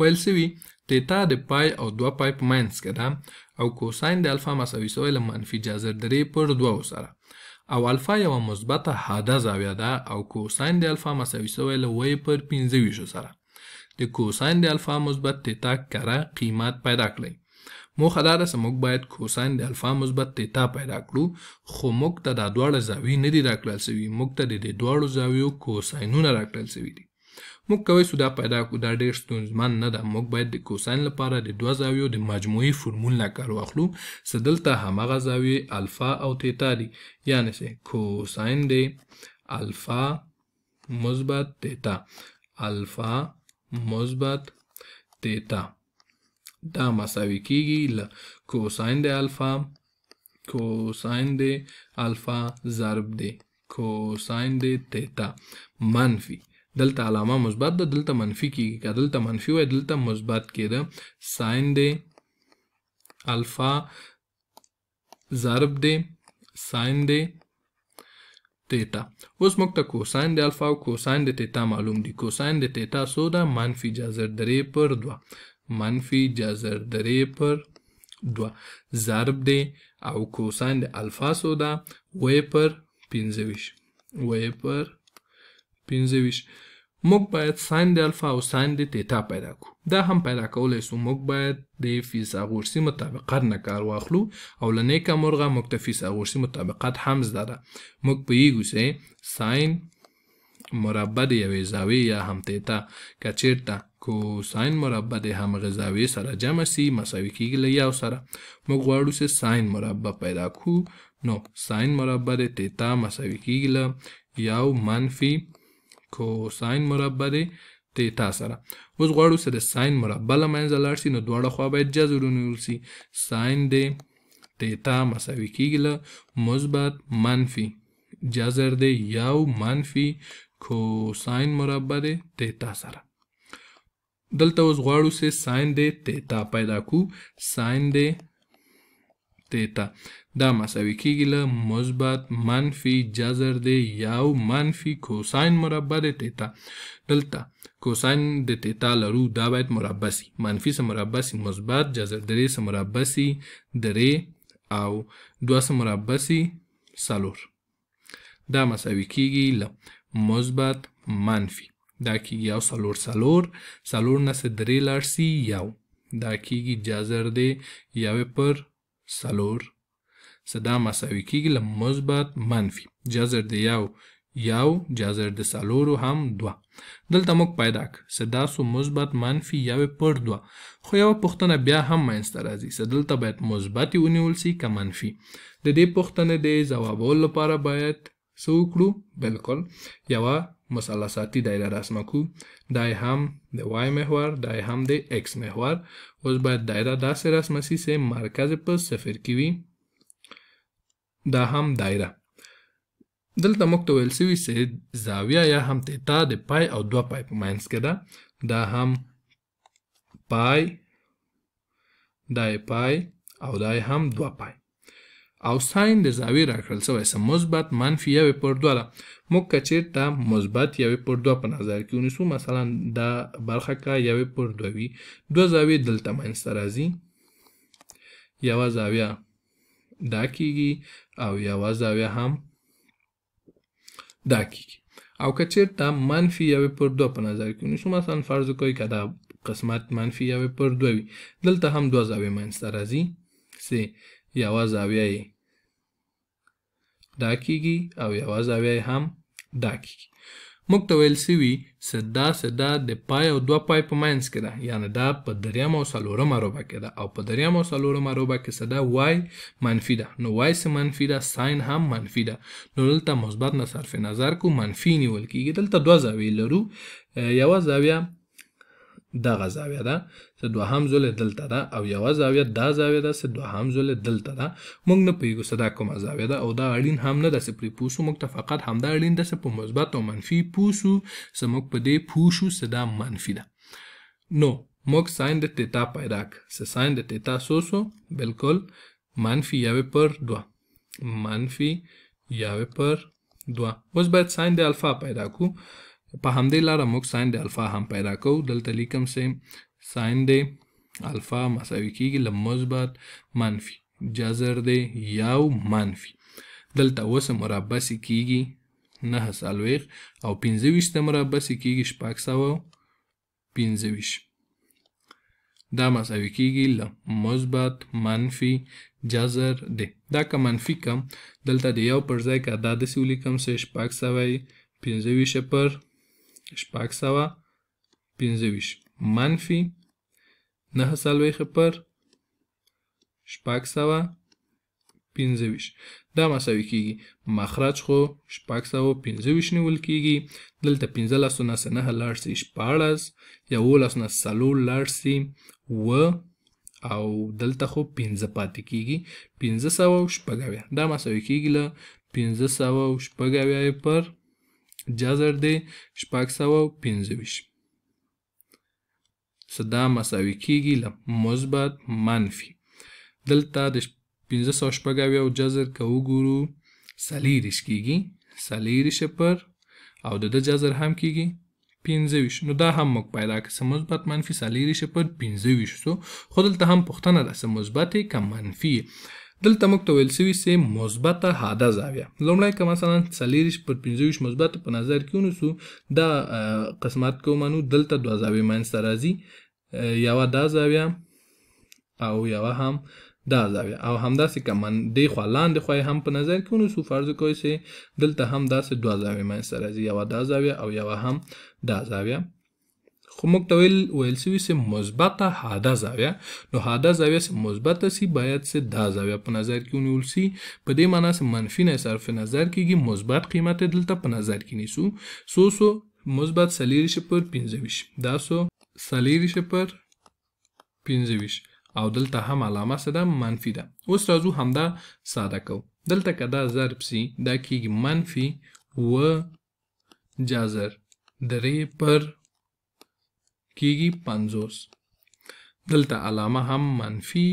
ویل سوي تیتا د پای او 2 پای په منځ کې ده او کوساین د الفا مساوي سوی له منفي جذر درې پر 2 سره او الفا یو مثبته حاده زاویه ده او کوساین د الفا مساوي سوی له وی پر 25 سره د کوساین د الفا مثبت تیتا کره قیمت پیدا کړئ موخه دا ده چې موږ باید کوساین د الفا مثبت تیتا پیدا کړو خو موږ ته دا دواړه زاویې نه دي راکړل سوي موږ ته د دې دواړو زاویو کوساینونه راکړل سوي دي موږ کولی شو دا پیدا کړو دا ډېر ستونزمن نه ده موږ باید د کوساین لپاره د دوه زاویو د مجموعي فورمول نه کار واخلو څه دلته هماغه زاویې الفا او تیتا دي یعنې څه کوساین دی الفا مثبت تیتا الفا مثبت تیتا دا مساوي کیږي له کوساین د الفا کوساین د الفا ضرب د کوساین د تیتا منفي دلته علامه مثبت ده دلته منفي کیږي که دلته منفي وای دلته مثبت کېده ساین دی الفا ضرب دی ساین دی تیتا اوس موږ ته کوساین د الفا او کوساین د تیتا معلوم دي کوساین د تیتا څو ده منفي جذر درې پر دوه منفي جذر درې پر دوه ضرب دی او کوساین د الفا څو ده وی پر پنځه ویشت وی پر پنځه ویشت موږ باید ساین د الفا او ساین د تیتا پیدا کړو دا هم پیدا کولی شو موږ باید د فیثاغورثي مطابقت نه کار واخلو او له نیکه مرغه موږ ته فیثاغورثي مطابقت هم زده ده موږ پوهیږو چې ساین مربع د یوې زاویې یا هم تیتا که چیرته کوساین مربع د همغې زاویې سره جمع سي مساوي کیږي له یو سره موږ غواړو چې ساین مربع پیدا کړو نو ساین مربع د تیتا مساوي کیږي له یو منفي کوساین مربع دی تیتا سره اوس غواړو چې د ساین مربع له منځه لاړ شي نو دواړه خوا باید جذر ونیول شي ساین دی تیتا مساوي کیږي له مثبت منفي جذر دی یو منفي کوساین مربع دی تیتا سره دلته اوس غواړو چې ساین دی تیتا پیدا کو ساین دی دی ته دا مساوي کیږي له مثبت منفي جذر دی یو منفي کوساین مربع دی تیتا دلته کوساین د تیتا لرو دا باید مربع سي منفي سره مربع سي مثبت جذر درې سره مربع سي درې او دوه سره مربع سي څلور دا مساوي کیږي له مثبت منفي دا کیږي یو څلور څلور څلور نه سه درې لاړ سي یو دا کیږي جذر دی یو پر سلور صدا مساوي کیږي له مثبت منفي جذر د یو یو جذر د سلورو هم دوه دلته موږ پیدا ک صدا سو مثبت منفي یو پر دوه خو یو پوښتنه بیا هم منځته راځي چې دلته باید مثبت ونیول سي که منفي د دې پوښتنې د ځوابولو لپاره باید څه وکړو بالکل یوه مثلثاتی دایره رسم کو دای هم د وای محور دای هم د اکس محور اوس باید دایره داسې رسم شي چې مرکز په صفر کې وي دا هم دایره دلته موږ ته ویل شوي چې زاویه یا هم تیتا د پای او دوه پای په منځ کې ده دا هم پای دای پای او دای هم دوه پای او ساين د زاویې راکړل سوی سه مثبت منفي یوې پر دوه ده موږ که چیرته مثبت یوې پر دوه په نظر کې ونیسو مثلا دا برخه که یوې پر دوه وي دوه زاویې دلته منځته راځي یوه زاویه دا کیږي او یوه زاویه هم دا کیږي او که چیرته منفي یوې پر دوه په نظر کې ونیسو مثلا فرض وکړئ که دا قسمت منفي یوې پر دوه وي دلته هم دوه زاویې منځته راځي سه یوه زاویه یې ډاکیږي او یوه زاویه هم ډاکیږي موږ ته ویل سوي سدا سدا د پای او دوه پای په منځ کې ده یعنې دا په دریم او څلورمه ربع کې ده او په دریم او څلورمه ربع کې سدا وای منفي ده نو وای سه منفي ده ساین هم منفي ده نو دلته مثبت نه صرف نظر کو منفي نیول کیږي دلته دوه زاویې لرو یوه زاویه دغه زاویه ده چې دوهم ځل دلته ده او یوه زاویه دا زاویه ده چې دوهم ځل دلته ده موږ نه پوهیږو چې دا کومه زاویه ده او دا اړین هم نه ده چې پرې پوه شو موږ ته فقط همدا اړین ده چې په مثبت او منفي پوه شو چې موږ په دې پوه شو چې دا منفي ده نو موږ ساین د تیتا پیدا کړ چې ساین د تیتا سو سو بالکل منفي یوه پر دوه منفي یوه پر دوه اوس باید ساین د الفا پیدا کړو په همدې لاره موږ ساین د الفا هم پیدا کوو دلته لیکم سیم ساین دی الفا مساوي کیږي له مثبت منفي جذر دی یو منفي دلته اوس مربع سي کیږي نه سالويخ او 25 ته مربع سي کیږي شپږ سوه 25 دا مساوي کیږي له مثبت منفي جذر دی دا که منفي کم دلته د یو پر ځای که دا داسې ولیکم چې شپږ سوه پنځه ویشت پر شپږ سوه پنځه ویشت منفي نهه څلوېښت پر شپږ سوه پنځه ویشت دا مساوي کیږي مخرج خو شپږ سوه پنځه ویشت نیول کیږي دلته پنځلسو نه څه نهه لاړ سي شپاړس یولسو نه څلور لاړ سي اووه او دلته خو پنځه پاتې کیږي پنځه سوه شپږ اویا دا مساوي کیږي له پنځه سوه شپږ اویا پر جذر دی شپږ سوه پنځه ویشت څه دا مساوي کیږي له مثبت منفي دلته د پنځه سوه شپږ اویا جذر که وګورو څلېرویشت کیږي څلېرویشت پر او د ده جذر هم کیږي پنځه نو دا هم موږ پیدا کړ څه مثبت منفي څلېرویشت پر پنځه ویشت سو خو دلته هم پوښتنه ده څه مثبت که منفي دلته موږ ته ویل شوي سه مثبته حاده زاویه لومړی که مثلا څلېرویشت پر پنځهویشت مثبته په نظر کې ونیسو دا قسمت کې ومنو دلته دوه زاویې منځته راځي یوه دا زاویه او یوه هم دا زاویه او همداسې که من دې خوا لاندې خوا هم په نظر کې ونیسو فرض کوئ چې دلته هم داسې دوه زاویې منځته راځي یوه دا زاویه او یوه هم دا زاویه خو موږ ته ویل ویل سوي سه مثبته حاده زاویه نو حاده زاویه سه مثبته سي باید سه دا زاویه په نظر کې ونیول سي په دې معنی سه منفي نه صرف نظر کېږي مثبت قیمت دلته په نظر کې نیسو سو سو مثبت سلیریش پر 25 دا سو سلیریش پر 25 او دلته هم علامه سده منفي ده اوس راځو همدا ساده کو دلته کدا ضرب سي دا کېږي منفي و جازر درې پر کیږي 50 دلته علامه هم منفی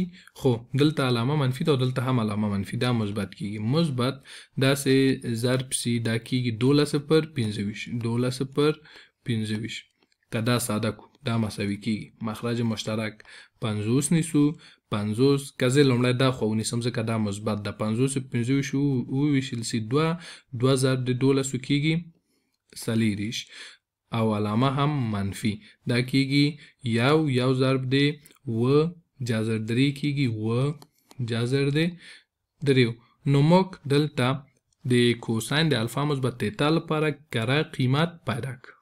خو دلته علامه منفی ده او دلته هم علامه منفی دا مثبت کیږي مثبت داسې ضرب سی دا کیږي 12 پر 25 12 پر 25 کدا ساده کو دا مساوي کیږي مخرج مشترک 50 نیسو 50 کزه لمړی دا خو ونیسم ځکه دا مثبت ده 50 25 او ویشل سی 2 2 ضرب د 12 کیږي سلیریش او علامه هم منفی دا کیږي یو یو ضرب دی و جزر درې کیږي و جزر دی دریو نو موږ دلته د کوساین د الفا مثبت تیتا لپاره کره قیمت پیدا کړو